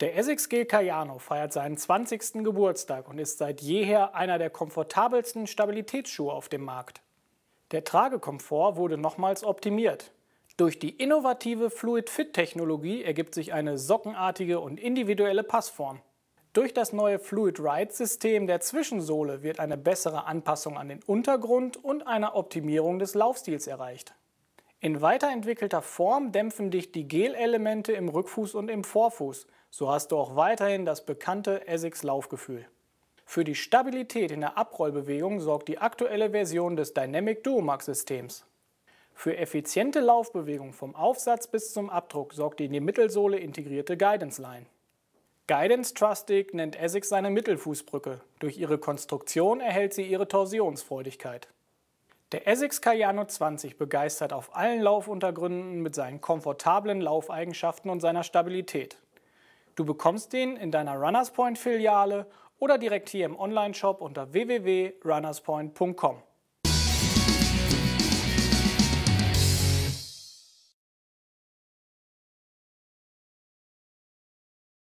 Der Essex Gil Cayano feiert seinen 20. Geburtstag und ist seit jeher einer der komfortabelsten Stabilitätsschuhe auf dem Markt. Der Tragekomfort wurde nochmals optimiert. Durch die innovative Fluid Fit Technologie ergibt sich eine sockenartige und individuelle Passform. Durch das neue Fluid Ride System der Zwischensohle wird eine bessere Anpassung an den Untergrund und eine Optimierung des Laufstils erreicht. In weiterentwickelter Form dämpfen dich die Gelelemente im Rückfuß und im Vorfuß. So hast du auch weiterhin das bekannte Essex-Laufgefühl. Für die Stabilität in der Abrollbewegung sorgt die aktuelle Version des Dynamic Duomax-Systems. Für effiziente Laufbewegung vom Aufsatz bis zum Abdruck sorgt die in die Mittelsohle integrierte Guidance Line. Guidance Trustig nennt Essex seine Mittelfußbrücke. Durch ihre Konstruktion erhält sie ihre Torsionsfreudigkeit. Der Essex Cayano 20 begeistert auf allen Laufuntergründen mit seinen komfortablen Laufeigenschaften und seiner Stabilität. Du bekommst den in deiner Runners Point Filiale oder direkt hier im Onlineshop unter www.runnerspoint.com.